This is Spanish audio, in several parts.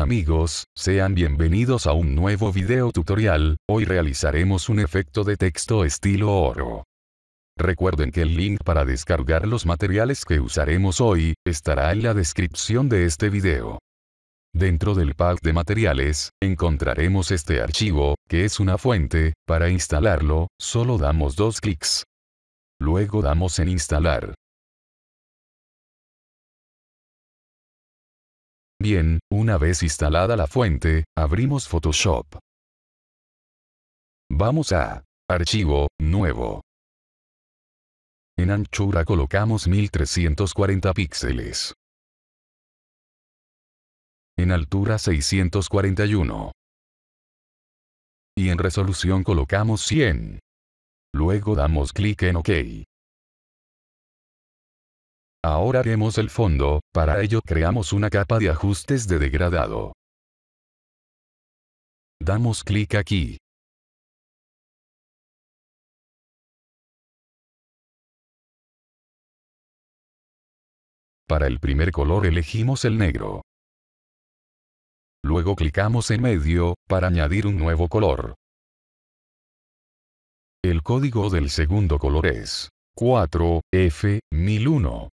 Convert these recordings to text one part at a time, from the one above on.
amigos, sean bienvenidos a un nuevo video tutorial, hoy realizaremos un efecto de texto estilo oro. Recuerden que el link para descargar los materiales que usaremos hoy, estará en la descripción de este video. Dentro del pack de materiales, encontraremos este archivo, que es una fuente, para instalarlo, solo damos dos clics. Luego damos en instalar. Bien, una vez instalada la fuente, abrimos Photoshop. Vamos a Archivo, Nuevo. En anchura colocamos 1340 píxeles. En altura 641. Y en resolución colocamos 100. Luego damos clic en OK. Ahora haremos el fondo, para ello creamos una capa de ajustes de degradado. Damos clic aquí. Para el primer color elegimos el negro. Luego clicamos en medio, para añadir un nuevo color. El código del segundo color es 4F1001.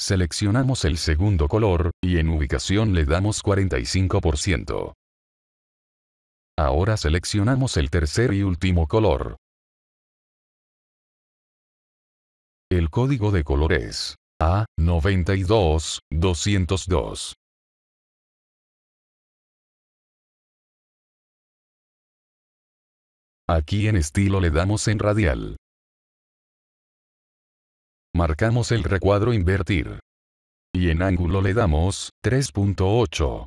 Seleccionamos el segundo color, y en ubicación le damos 45%. Ahora seleccionamos el tercer y último color. El código de color es A92202. Aquí en estilo le damos en radial. Marcamos el recuadro invertir. Y en ángulo le damos 3.8.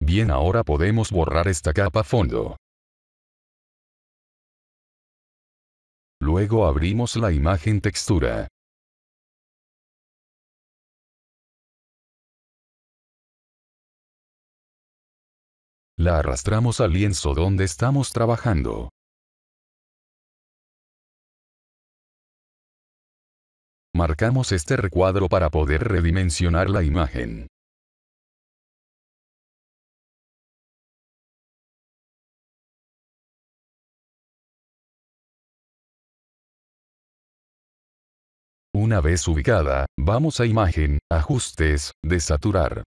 Bien ahora podemos borrar esta capa fondo. Luego abrimos la imagen textura. La arrastramos al lienzo donde estamos trabajando. Marcamos este recuadro para poder redimensionar la imagen. Una vez ubicada, vamos a Imagen, Ajustes, Desaturar.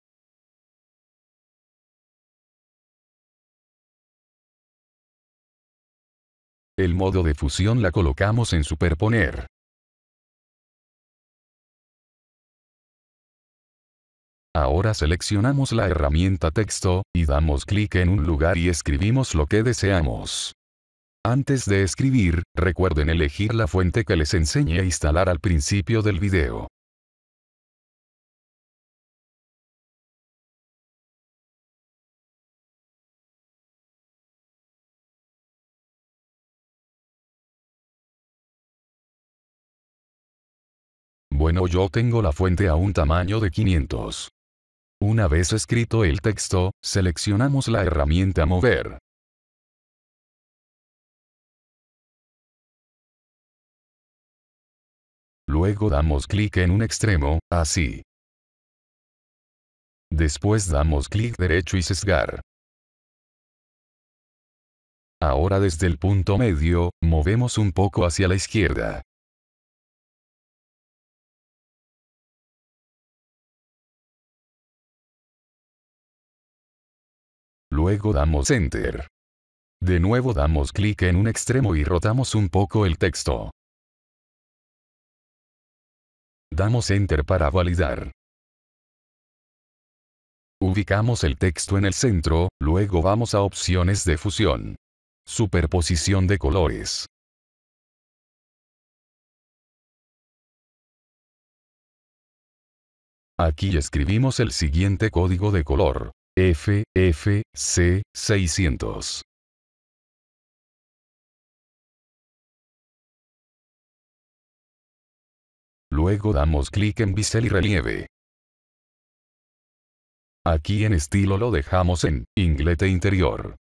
El modo de fusión la colocamos en Superponer. Ahora seleccionamos la herramienta texto, y damos clic en un lugar y escribimos lo que deseamos. Antes de escribir, recuerden elegir la fuente que les enseñé a instalar al principio del video. Bueno yo tengo la fuente a un tamaño de 500. Una vez escrito el texto, seleccionamos la herramienta Mover. Luego damos clic en un extremo, así. Después damos clic derecho y sesgar. Ahora desde el punto medio, movemos un poco hacia la izquierda. luego damos Enter. De nuevo damos clic en un extremo y rotamos un poco el texto. Damos Enter para validar. Ubicamos el texto en el centro, luego vamos a opciones de fusión. Superposición de colores. Aquí escribimos el siguiente código de color. F, FFC 600. Luego damos clic en bisel y relieve. Aquí en estilo lo dejamos en inglete interior.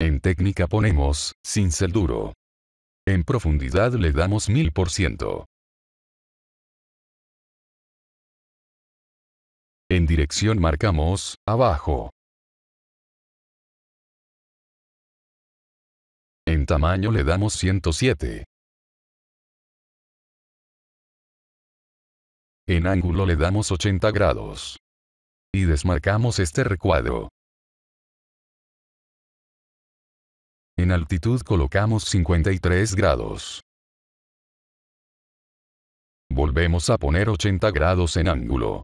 En técnica ponemos cincel duro. En profundidad le damos 1000%. En dirección marcamos, abajo. En tamaño le damos 107. En ángulo le damos 80 grados. Y desmarcamos este recuadro. En altitud colocamos 53 grados. Volvemos a poner 80 grados en ángulo.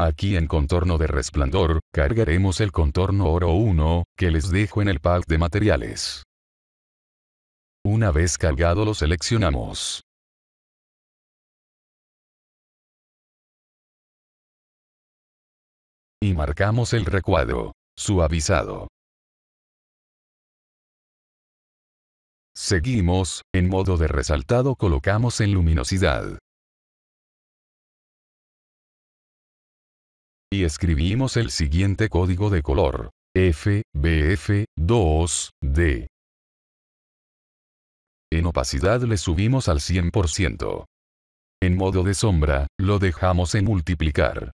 Aquí en contorno de resplandor, cargaremos el contorno oro 1, que les dejo en el pack de materiales. Una vez cargado lo seleccionamos. Y marcamos el recuadro. Suavizado. Seguimos, en modo de resaltado colocamos en luminosidad. y escribimos el siguiente código de color. FBF2D. En opacidad le subimos al 100%. En modo de sombra, lo dejamos en multiplicar.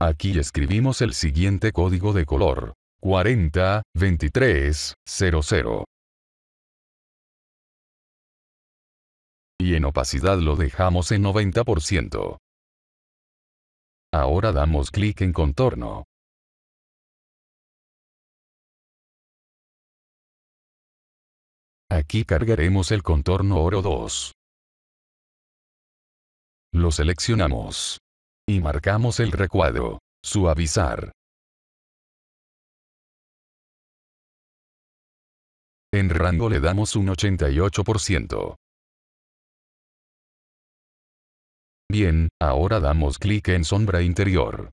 Aquí escribimos el siguiente código de color. 402300. Y en opacidad lo dejamos en 90%. Ahora damos clic en contorno. Aquí cargaremos el contorno oro 2. Lo seleccionamos. Y marcamos el recuadro. Suavizar. En rango le damos un 88%. Bien, ahora damos clic en sombra interior.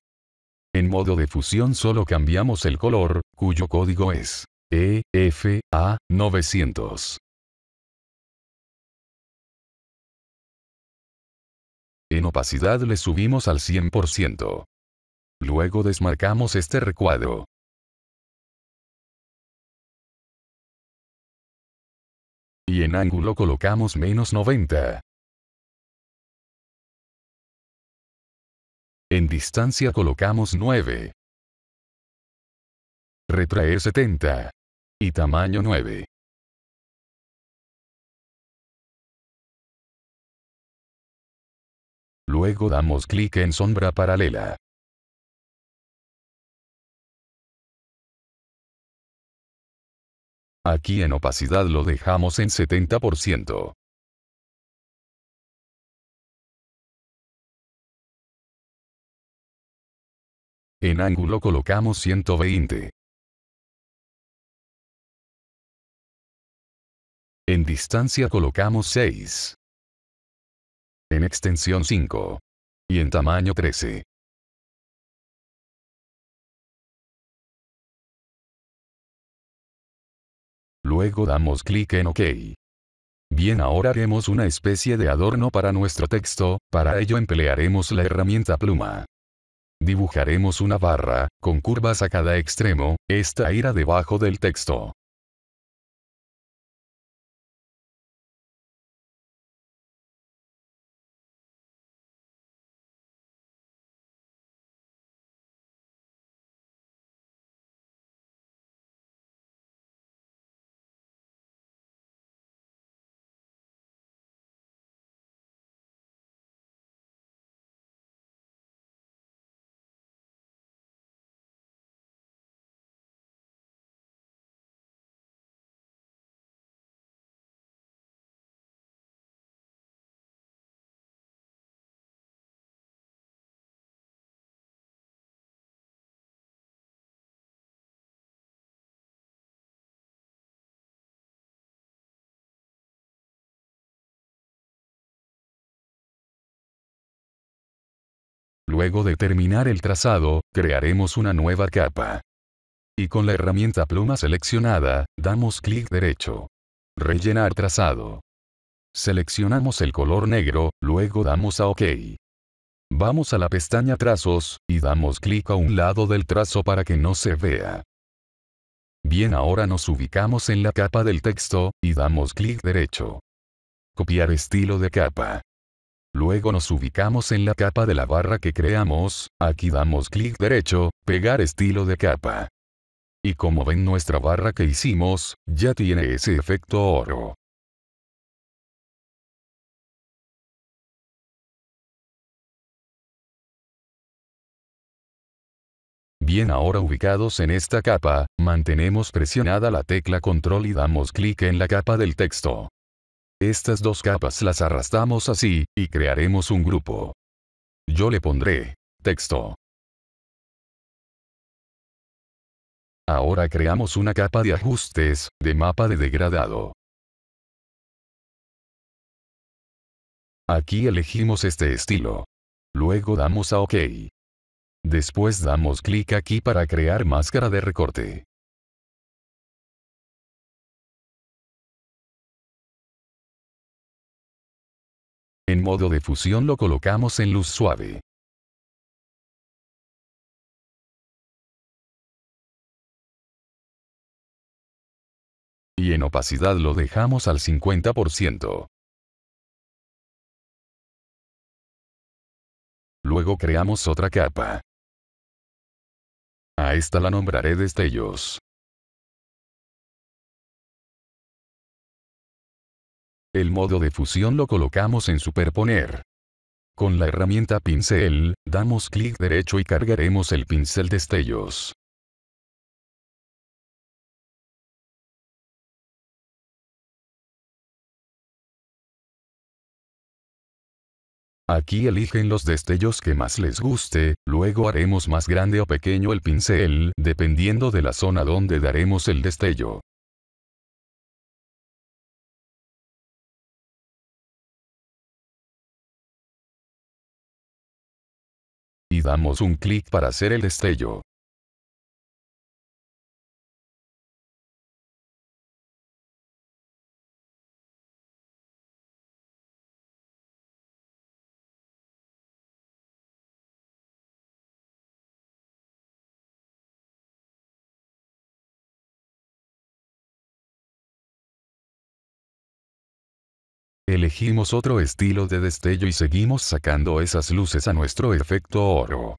En modo de fusión solo cambiamos el color, cuyo código es EFA 900. En opacidad le subimos al 100%. Luego desmarcamos este recuadro. Y en ángulo colocamos menos 90. En distancia colocamos 9. Retraer 70. Y tamaño 9. Luego damos clic en sombra paralela. Aquí en opacidad lo dejamos en 70%. En ángulo colocamos 120. En distancia colocamos 6. En extensión 5. Y en tamaño 13. Luego damos clic en OK. Bien ahora haremos una especie de adorno para nuestro texto, para ello emplearemos la herramienta pluma. Dibujaremos una barra, con curvas a cada extremo, esta irá debajo del texto. Luego de terminar el trazado, crearemos una nueva capa. Y con la herramienta pluma seleccionada, damos clic derecho. Rellenar trazado. Seleccionamos el color negro, luego damos a OK. Vamos a la pestaña Trazos, y damos clic a un lado del trazo para que no se vea. Bien ahora nos ubicamos en la capa del texto, y damos clic derecho. Copiar estilo de capa. Luego nos ubicamos en la capa de la barra que creamos, aquí damos clic derecho, pegar estilo de capa. Y como ven nuestra barra que hicimos, ya tiene ese efecto oro. Bien ahora ubicados en esta capa, mantenemos presionada la tecla control y damos clic en la capa del texto. Estas dos capas las arrastramos así, y crearemos un grupo. Yo le pondré texto. Ahora creamos una capa de ajustes, de mapa de degradado. Aquí elegimos este estilo. Luego damos a OK. Después damos clic aquí para crear máscara de recorte. En modo de fusión lo colocamos en luz suave. Y en opacidad lo dejamos al 50%. Luego creamos otra capa. A esta la nombraré destellos. el modo de fusión lo colocamos en superponer. Con la herramienta pincel, damos clic derecho y cargaremos el pincel destellos. Aquí eligen los destellos que más les guste, luego haremos más grande o pequeño el pincel, dependiendo de la zona donde daremos el destello. y damos un clic para hacer el destello. Elegimos otro estilo de destello y seguimos sacando esas luces a nuestro efecto oro.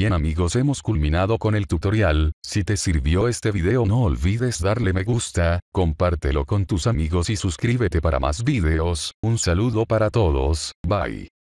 bien amigos hemos culminado con el tutorial, si te sirvió este video no olvides darle me gusta, compártelo con tus amigos y suscríbete para más videos, un saludo para todos, bye.